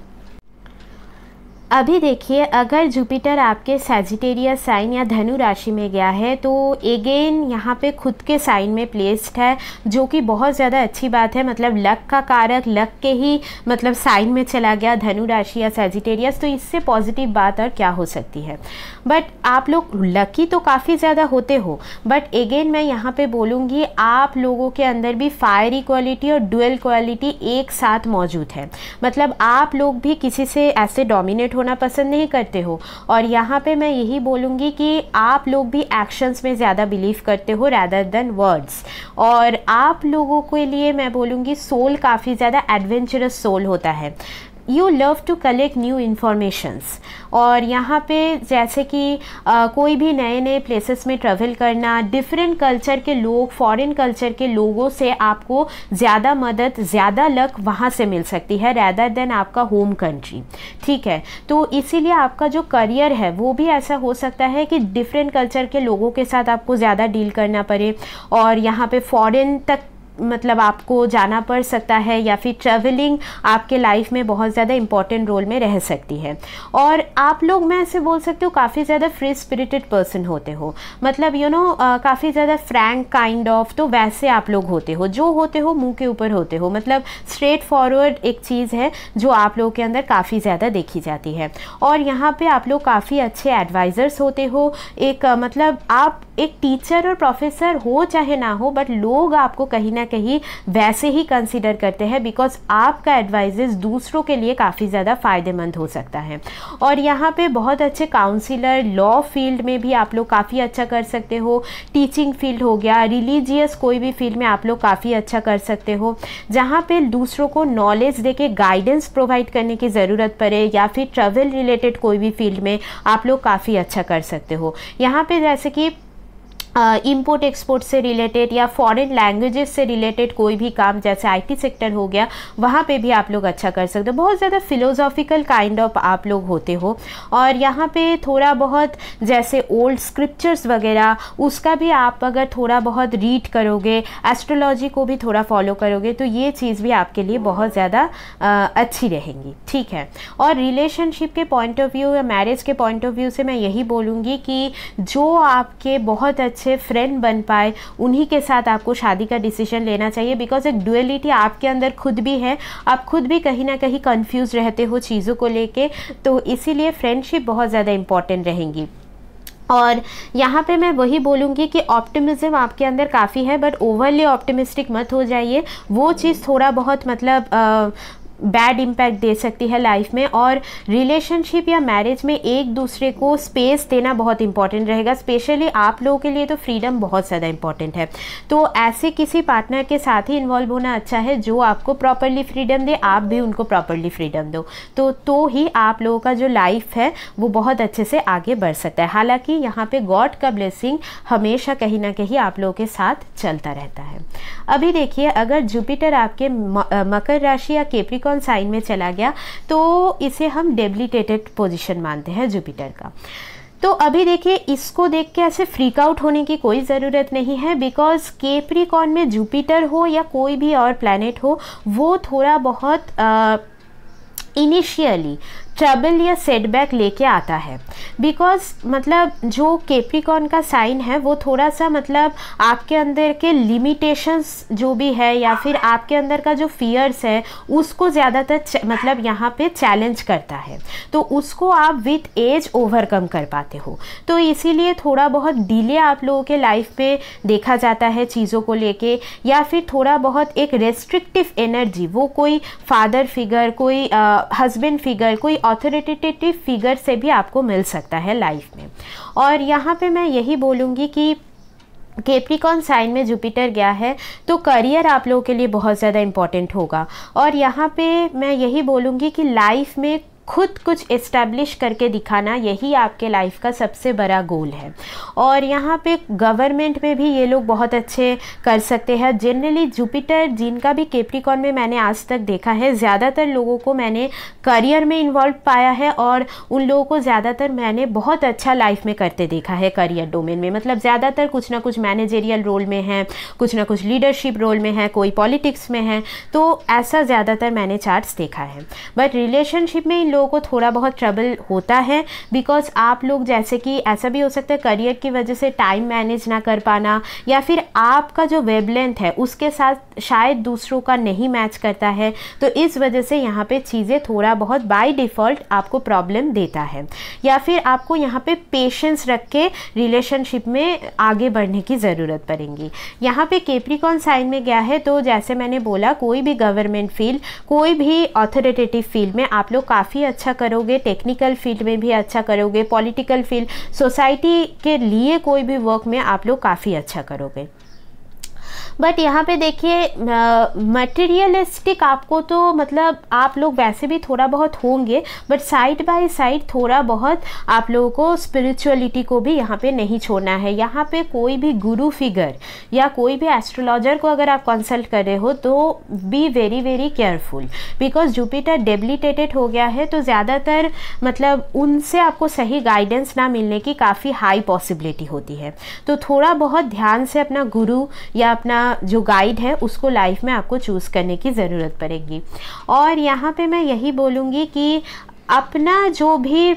अभी देखिए अगर जुपिटर आपके सेजिटेरियस साइन या धनु राशि में गया है तो एगेन यहाँ पे खुद के साइन में प्लेस्ड है जो कि बहुत ज़्यादा अच्छी बात है मतलब लक का कारक लक के ही मतलब साइन में चला गया धनु राशि या सेजिटेरियस तो इससे पॉजिटिव बात और क्या हो सकती है बट आप लोग लकी तो काफ़ी ज़्यादा होते हो बट एगेन मैं यहाँ पर बोलूँगी आप लोगों के अंदर भी फायरी क्वालिटी और डुअल क्वालिटी एक साथ मौजूद है मतलब आप लोग भी किसी से ऐसे डोमिनेट होना पसंद नहीं करते हो और यहाँ पे मैं यही बोलूँगी कि आप लोग भी एक्शंस में ज़्यादा बिलीव करते हो रैदर देन वर्ड्स और आप लोगों के लिए मैं बोलूँगी सोल काफ़ी ज़्यादा एडवेंचरस सोल होता है you love to collect new informations और यहाँ पे जैसे कि आ, कोई भी नए नए प्लेसेस में ट्रेवल करना डिफरेंट कल्चर के लोग फॉरेन कल्चर के लोगों से आपको ज़्यादा मदद ज़्यादा लक वहाँ से मिल सकती है रैदर देन आपका होम कंट्री ठीक है तो इसीलिए आपका जो करियर है वो भी ऐसा हो सकता है कि डिफरेंट कल्चर के लोगों के साथ आपको ज़्यादा डील करना पड़े और यहाँ पे फॉरेन तक मतलब आपको जाना पड़ सकता है या फिर ट्रैवलिंग आपके लाइफ में बहुत ज़्यादा इंपॉर्टेंट रोल में रह सकती है और आप लोग मैं ऐसे बोल सकती हूँ काफ़ी ज़्यादा फ्री स्पिरिटेड पर्सन होते हो मतलब यू you नो know, काफ़ी ज़्यादा फ्रैंक काइंड ऑफ तो वैसे आप लोग होते हो जो होते हो मुंह के ऊपर होते हो मतलब स्ट्रेट फॉरवर्ड एक चीज़ है जो आप लोगों के अंदर काफ़ी ज़्यादा देखी जाती है और यहाँ पर आप लोग काफ़ी अच्छे एडवाइज़र्स होते हो एक मतलब आप एक टीचर और प्रोफेसर हो चाहे ना हो बट लोग आपको कहीं ना कहीं वैसे ही कंसिडर करते हैं बिकॉज आपका एडवाइजेस दूसरों के लिए काफ़ी ज़्यादा फ़ायदेमंद हो सकता है और यहाँ पे बहुत अच्छे काउंसिलर लॉ फील्ड में भी आप लोग काफ़ी अच्छा कर सकते हो टीचिंग फील्ड हो गया रिलीजियस कोई भी फील्ड में आप लोग काफ़ी अच्छा कर सकते हो जहाँ पे दूसरों को नॉलेज दे के गाइडेंस प्रोवाइड करने की ज़रूरत पड़े या फिर ट्रेवल रिलेटेड कोई भी फील्ड में आप लोग काफ़ी अच्छा कर सकते हो यहाँ पे जैसे कि इंपोर्ट एक्सपोर्ट से रिलेटेड या फॉरेन लैंग्वेजेस से रिलेटेड कोई भी काम जैसे आईटी सेक्टर हो गया वहाँ पे भी आप लोग अच्छा कर सकते हो बहुत ज़्यादा फिलोसॉफिकल काइंड ऑफ आप लोग होते हो और यहाँ पे थोड़ा बहुत जैसे ओल्ड स्क्रिप्चर्स वगैरह उसका भी आप अगर थोड़ा बहुत रीड करोगे एस्ट्रोलॉजी को भी थोड़ा फॉलो करोगे तो ये चीज़ भी आपके लिए बहुत ज़्यादा अच्छी रहेंगी ठीक है और रिलेशनशिप के पॉइंट ऑफ व्यू या मैरिज के पॉइंट ऑफ व्यू से मैं यही बोलूँगी कि जो आपके बहुत अच्छे अच्छे फ्रेंड बन पाए उन्हीं के साथ आपको शादी का डिसीजन लेना चाहिए बिकॉज एक डुअलिटी आपके अंदर खुद भी है आप खुद भी कहीं ना कहीं कन्फ्यूज रहते हो चीज़ों को लेके तो इसीलिए फ्रेंडशिप बहुत ज़्यादा इंपॉर्टेंट रहेंगी और यहाँ पे मैं वही बोलूँगी कि ऑप्टिमिज्म आपके अंदर काफ़ी है बट ओवरली ऑप्टिमिस्टिक मत हो जाइए वो चीज़ थोड़ा बहुत मतलब बैड इम्पैक्ट दे सकती है लाइफ में और रिलेशनशिप या मैरिज में एक दूसरे को स्पेस देना बहुत इंपॉर्टेंट रहेगा स्पेशली आप लोगों के लिए तो फ्रीडम बहुत ज़्यादा इंपॉर्टेंट है तो ऐसे किसी पार्टनर के साथ ही इन्वॉल्व होना अच्छा है जो आपको प्रॉपरली फ्रीडम दे आप भी उनको प्रॉपरली फ्रीडम दो तो तो ही आप लोगों का जो लाइफ है वो बहुत अच्छे से आगे बढ़ सकता है हालांकि यहाँ पे गॉड का ब्लेसिंग हमेशा कहीं ना कहीं आप लोगों के साथ चलता रहता है अभी देखिए अगर जुपिटर आपके मकर राशि या केप्रिकॉन कैप्रिकॉन साइन में चला गया तो इसे हम डेबिलिटेटेड पोजिशन मानते हैं जुपिटर का तो अभी देखिए इसको देख के ऐसे फ्रीक आउट होने की कोई ज़रूरत नहीं है बिकॉज केप्रिकॉन में जुपिटर हो या कोई भी और प्लानट हो वो थोड़ा बहुत इनिशियली ट्रबल या सेटबैक लेके आता है बिकॉज मतलब जो केप्रिकॉन का साइन है वो थोड़ा सा मतलब आपके अंदर के लिमिटेशंस जो भी है या फिर आपके अंदर का जो फियर्स है उसको ज़्यादातर मतलब यहाँ पे चैलेंज करता है तो उसको आप विथ एज ओवरकम कर पाते हो तो इसीलिए थोड़ा बहुत डिले आप लोगों के लाइफ में देखा जाता है चीज़ों को लेके या फिर थोड़ा बहुत एक रेस्ट्रिक्टिव एनर्जी वो कोई फादर फिगर कोई हस्बैंड फिगर कोई ऑथोरिटेटिव फिगर से भी आपको मिल सकता है लाइफ में और यहाँ पे मैं यही बोलूँगी कि केप्रिकॉन साइन में जुपिटर गया है तो करियर आप लोगों के लिए बहुत ज़्यादा इम्पॉर्टेंट होगा और यहाँ पे मैं यही बोलूँगी कि लाइफ में खुद कुछ इस्टेब्लिश करके दिखाना यही आपके लाइफ का सबसे बड़ा गोल है और यहाँ पे गवर्नमेंट में भी ये लोग बहुत अच्छे कर सकते हैं जनरली जुपिटर जिनका भी केप्रिकॉन में मैंने आज तक देखा है ज़्यादातर लोगों को मैंने करियर में इन्वॉल्व पाया है और उन लोगों को ज़्यादातर मैंने बहुत अच्छा लाइफ में करते देखा है करियर डोमेन में मतलब ज़्यादातर कुछ ना कुछ मैनेजेरियल रोल में है कुछ ना कुछ लीडरशिप रोल में है कोई पॉलिटिक्स में है तो ऐसा ज़्यादातर मैंने चार्ट्स देखा है बट रिलेशनशिप में इन लोग लोगों को थोड़ा बहुत ट्रबल होता है बिकॉज आप लोग जैसे कि ऐसा भी हो सकता है करियर की वजह से टाइम मैनेज ना कर पाना या फिर आपका जो वेबलेंथ है उसके साथ शायद दूसरों का नहीं मैच करता है तो इस वजह से यहाँ पे चीज़ें थोड़ा बहुत बाय डिफ़ॉल्ट आपको प्रॉब्लम देता है या फिर आपको यहाँ पे पेशेंस रख के रिलेशनशिप में आगे बढ़ने की ज़रूरत पड़ेगी यहाँ पे केप्रिकॉन साइन में गया है तो जैसे मैंने बोला कोई भी गवर्नमेंट फील्ड कोई भी ऑथोरिटेटिव फील्ड में आप लोग काफ़ी अच्छा करोगे टेक्निकल फील्ड में भी अच्छा करोगे पॉलिटिकल फील्ड सोसाइटी के लिए कोई भी वर्क में आप लोग काफ़ी अच्छा करोगे बट यहाँ पे देखिए मटेरियलिस्टिक आपको तो मतलब आप लोग वैसे भी थोड़ा बहुत होंगे बट साइड बाय साइड थोड़ा बहुत आप लोगों को स्पिरिचुअलिटी को भी यहाँ पे नहीं छोड़ना है यहाँ पे कोई भी गुरु फिगर या कोई भी एस्ट्रोलॉजर को अगर आप कंसल्ट कर रहे हो तो be very very careful because Jupiter debilitated हो गया है तो ज़्यादातर मतलब उनसे आपको सही गाइडेंस ना मिलने की काफ़ी हाई पॉसिबिलिटी होती है तो थोड़ा बहुत ध्यान से अपना गुरु या अपना जो गाइड है उसको लाइफ में आपको चूज़ करने की ज़रूरत पड़ेगी और यहाँ पे मैं यही बोलूँगी कि अपना जो भी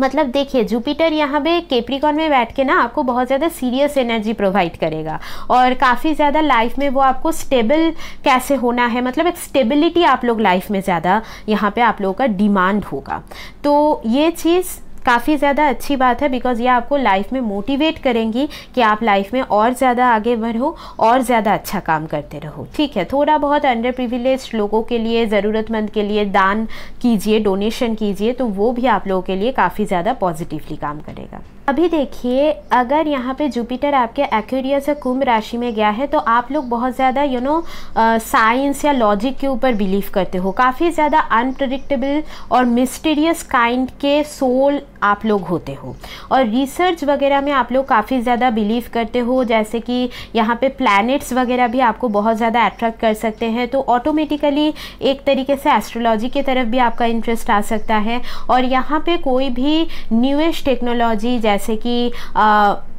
मतलब देखिए जुपिटर यहाँ पे केप्रिकॉन में बैठ के ना आपको बहुत ज़्यादा सीरियस एनर्जी प्रोवाइड करेगा और काफ़ी ज़्यादा लाइफ में वो आपको स्टेबल कैसे होना है मतलब एक स्टेबिलिटी आप लोग लाइफ में ज़्यादा यहाँ पे आप लोगों का डिमांड होगा तो ये चीज़ काफ़ी ज़्यादा अच्छी बात है बिकॉज़ ये आपको लाइफ में मोटिवेट करेंगी कि आप लाइफ में और ज़्यादा आगे बढ़ो और ज़्यादा अच्छा काम करते रहो ठीक है थोड़ा बहुत अंडर प्रिविलेज लोगों के लिए ज़रूरतमंद के लिए दान कीजिए डोनेशन कीजिए तो वो भी आप लोगों के लिए काफ़ी ज़्यादा पॉजिटिवली काम करेगा अभी देखिए अगर यहाँ पे जुपिटर आपके एक्वेरियस या कुंभ राशि में गया है तो आप लोग बहुत ज़्यादा यू नो साइंस या लॉजिक के ऊपर बिलीव करते हो काफ़ी ज़्यादा अनप्रडिक्टेबल और मिस्टीरियस काइंड के सोल आप लोग होते हो और रिसर्च वगैरह में आप लोग काफ़ी ज़्यादा बिलीव करते हो जैसे कि यहाँ पे प्लैनेट्स वगैरह भी आपको बहुत ज़्यादा अट्रैक्ट कर सकते हैं तो ऑटोमेटिकली एक तरीके से एस्ट्रोलॉजी की तरफ भी आपका इंटरेस्ट आ सकता है और यहाँ पर कोई भी न्यूएस्ट टेक्नोलॉजी जैसे जैसे कि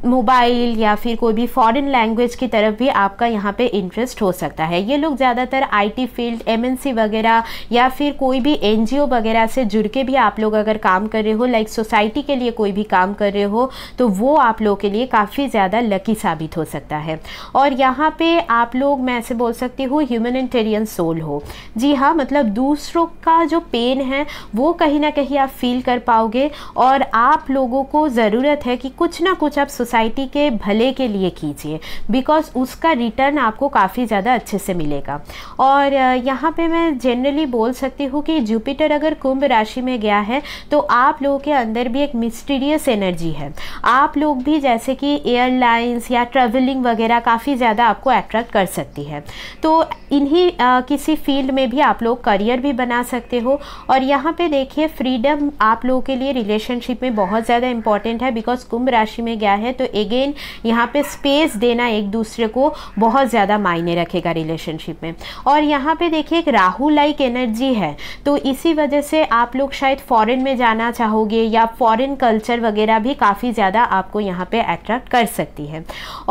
मोबाइल या फिर कोई भी फॉरेन लैंग्वेज की तरफ भी आपका यहाँ पे इंटरेस्ट हो सकता है ये लोग ज़्यादातर आईटी फील्ड एमएनसी वगैरह या फिर कोई भी एनजीओ वगैरह से जुड़ के भी आप लोग अगर काम कर रहे हो लाइक सोसाइटी के लिए कोई भी काम कर रहे हो तो वो आप लोग के लिए काफ़ी ज़्यादा लकी साबित हो सकता है और यहाँ पर आप लोग मैं ऐसे बोल सकती हूँ ह्यूमनिटेरियन सोल हो जी हाँ मतलब दूसरों का जो पेन है वो कहीं ना कहीं आप फील कर पाओगे और आप लोगों को ज़रूरत ज़रूरत है कि कुछ ना कुछ आप सोसाइटी के भले के लिए कीजिए बिकॉज उसका रिटर्न आपको काफ़ी ज़्यादा अच्छे से मिलेगा और यहाँ पे मैं जनरली बोल सकती हूँ कि जुपिटर अगर कुंभ राशि में गया है तो आप लोगों के अंदर भी एक मिस्टीरियस एनर्जी है आप लोग भी जैसे कि एयरलाइंस या ट्रेवलिंग वगैरह काफ़ी ज़्यादा आपको अट्रैक्ट कर सकती है तो इन्हीं किसी फील्ड में भी आप लोग करियर भी बना सकते हो और यहाँ पे देखिए फ्रीडम आप लोगों के लिए रिलेशनशिप में बहुत ज़्यादा इंपॉर्टेंट है बिकॉज कुंभ राशि में गया है तो अगेन यहाँ पे स्पेस देना एक दूसरे को बहुत ज़्यादा मायने रखेगा रिलेशनशिप में और यहाँ पे देखिए एक राहु लाइक एनर्जी है तो इसी वजह से आप लोग शायद फॉरेन में जाना चाहोगे या फॉरेन कल्चर वगैरह भी काफ़ी ज़्यादा आपको यहाँ पे अट्रैक्ट कर सकती है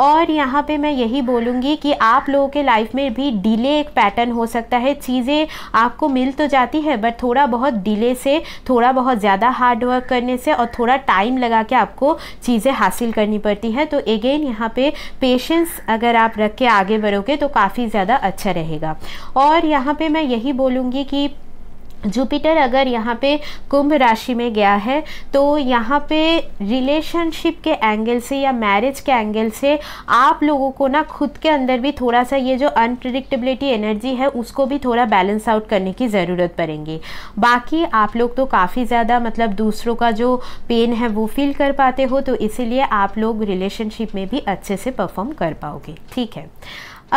और यहाँ पे मैं यही बोलूँगी कि आप लोगों के लाइफ में भी डिले एक पैटर्न हो सकता है चीज़ें आपको मिल तो जाती है बट थोड़ा बहुत डिले से थोड़ा बहुत ज़्यादा हार्ड वर्क करने से और थोड़ा टाइम लगा के आप आपको चीज़ें हासिल करनी पड़ती है तो अगेन यहाँ पे पेशेंस अगर आप रख के आगे बढ़ोगे तो काफ़ी ज़्यादा अच्छा रहेगा और यहाँ पे मैं यही बोलूँगी कि जुपिटर अगर यहाँ पे कुंभ राशि में गया है तो यहाँ पे रिलेशनशिप के एंगल से या मैरिज के एंगल से आप लोगों को ना खुद के अंदर भी थोड़ा सा ये जो अनप्रिडिक्टेबिलिटी एनर्जी है उसको भी थोड़ा बैलेंस आउट करने की ज़रूरत पड़ेगी बाकी आप लोग तो काफ़ी ज़्यादा मतलब दूसरों का जो पेन है वो फील कर पाते हो तो इसीलिए आप लोग रिलेशनशिप में भी अच्छे से परफॉर्म कर पाओगे ठीक है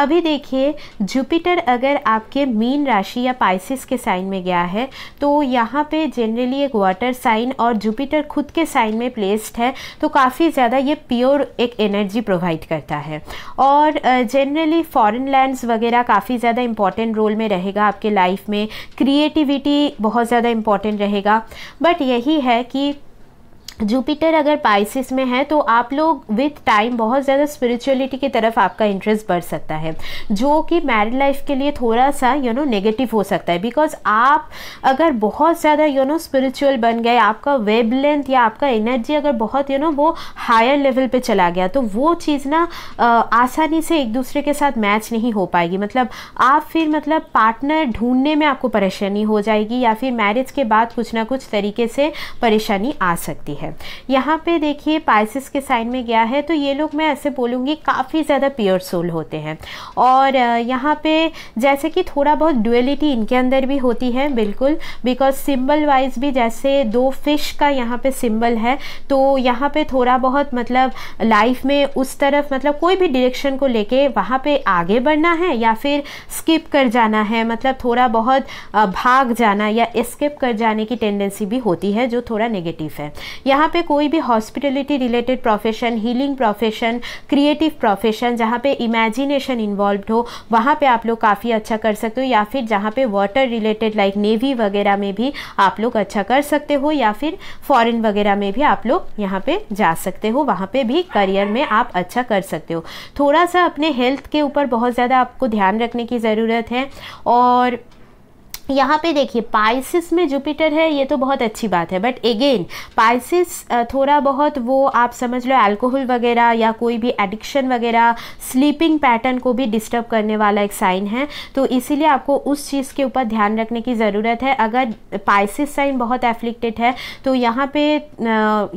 अभी देखिए जुपिटर अगर आपके मीन राशि या पाइसिस के साइन में गया है तो यहाँ पे जनरली एक वाटर साइन और जुपिटर खुद के साइन में प्लेस्ड है तो काफ़ी ज़्यादा ये प्योर एक एनर्जी प्रोवाइड करता है और जनरली फॉरेन लैंड्स वगैरह काफ़ी ज़्यादा इम्पॉर्टेंट रोल में रहेगा आपके लाइफ में क्रिएटिविटी बहुत ज़्यादा इम्पॉर्टेंट रहेगा बट यही है कि जुपिटर अगर पाइसिस में है तो आप लोग विथ टाइम बहुत ज़्यादा स्पिरिचुअलिटी की तरफ आपका इंटरेस्ट बढ़ सकता है जो कि मैरिड लाइफ के लिए थोड़ा सा यू नो नेगेटिव हो सकता है बिकॉज आप अगर बहुत ज़्यादा यू नो स्पिरिचुअल बन गए आपका वेब लेंथ या आपका एनर्जी अगर बहुत यू you नो know, वो हायर लेवल पर चला गया तो वो चीज़ ना आसानी से एक दूसरे के साथ मैच नहीं हो पाएगी मतलब आप फिर मतलब पार्टनर ढूंढने में आपको परेशानी हो जाएगी या फिर मैरिज के बाद कुछ ना कुछ तरीके से परेशानी आ सकती है यहाँ पे देखिए पाइसिस के साइन में गया है तो ये लोग मैं ऐसे बोलूँगी काफ़ी ज़्यादा प्योर सोल होते हैं और यहाँ पे जैसे कि थोड़ा बहुत डुअलिटी इनके अंदर भी होती है बिल्कुल बिकॉज सिम्बल वाइज भी जैसे दो फिश का यहाँ पर सिम्बल है तो यहाँ पर थोड़ा बहुत मतलब लाइफ में उस तरफ मतलब कोई भी डिरेक्शन को लेके वहाँ पे आगे बढ़ना है या फिर स्किप कर जाना है मतलब थोड़ा बहुत भाग जाना या स्किप कर जाने की टेंडेंसी भी होती है जो थोड़ा नेगेटिव है यहाँ जहाँ पे कोई भी hospitality related profession healing profession creative profession जहाँ पे इमेजिनेशन इन्वॉल्व हो वहाँ पे आप लोग काफ़ी अच्छा कर सकते हो या फिर जहाँ पे वाटर रिलेटेड लाइक नेवी वगैरह में भी आप लोग अच्छा कर सकते हो या फिर फॉरेन वगैरह में भी आप लोग यहाँ पे जा सकते हो वहाँ पे भी करियर में आप अच्छा कर सकते हो थोड़ा सा अपने हेल्थ के ऊपर बहुत ज़्यादा आपको ध्यान रखने की ज़रूरत है और यहाँ पे देखिए पाइसिस में जुपिटर है ये तो बहुत अच्छी बात है बट अगेन पाइसिस थोड़ा बहुत वो आप समझ लो अल्कोहल वगैरह या कोई भी एडिक्शन वगैरह स्लीपिंग पैटर्न को भी डिस्टर्ब करने वाला एक साइन है तो इसीलिए आपको उस चीज़ के ऊपर ध्यान रखने की ज़रूरत है अगर पाइसिस साइन बहुत एफ्लिक्टेड है तो यहाँ पे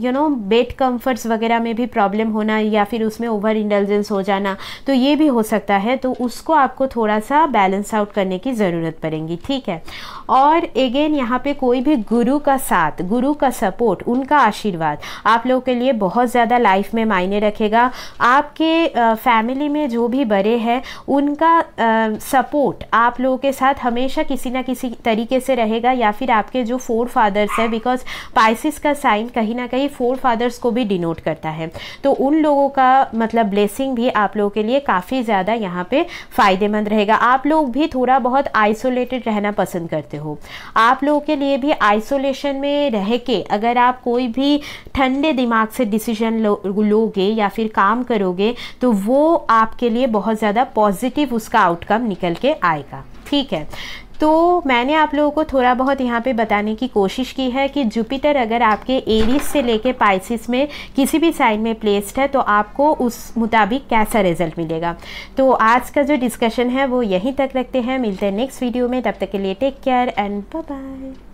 यू नो बेड कम्फर्ट्स वगैरह में भी प्रॉब्लम होना या फिर उसमें ओवर इंटेलिजेंस हो जाना तो ये भी हो सकता है तो उसको आपको थोड़ा सा बैलेंस आउट करने की ज़रूरत पड़ेगी ठीक है और अगेन यहाँ पे कोई भी गुरु का साथ गुरु का सपोर्ट उनका आशीर्वाद आप लोगों के लिए बहुत ज़्यादा लाइफ में मायने रखेगा आपके फैमिली में जो भी बड़े हैं उनका सपोर्ट आप लोगों के साथ हमेशा किसी ना किसी तरीके से रहेगा या फिर आपके जो फोर फादर्स हैं बिकॉज पाइसिस का साइन कहीं ना कहीं फोर फादर्स को भी डिनोट करता है तो उन लोगों का मतलब ब्लेसिंग भी आप लोगों के लिए काफ़ी ज़्यादा यहाँ पर फ़ायदेमंद रहेगा आप लोग भी थोड़ा बहुत आइसोलेटेड रहना पसंद पसंद करते हो आप लोगों के लिए भी आइसोलेशन में रह के अगर आप कोई भी ठंडे दिमाग से डिसीजन लो, लोगे या फिर काम करोगे तो वो आपके लिए बहुत ज़्यादा पॉजिटिव उसका आउटकम निकल के आएगा ठीक है तो मैंने आप लोगों को थोड़ा बहुत यहाँ पे बताने की कोशिश की है कि जुपिटर अगर आपके एरीज से लेके पाइसिस में किसी भी साइड में प्लेस्ड है तो आपको उस मुताबिक कैसा रिजल्ट मिलेगा तो आज का जो डिस्कशन है वो यहीं तक रखते हैं मिलते हैं नेक्स्ट वीडियो में तब तक के लिए टेक केयर एंड बाय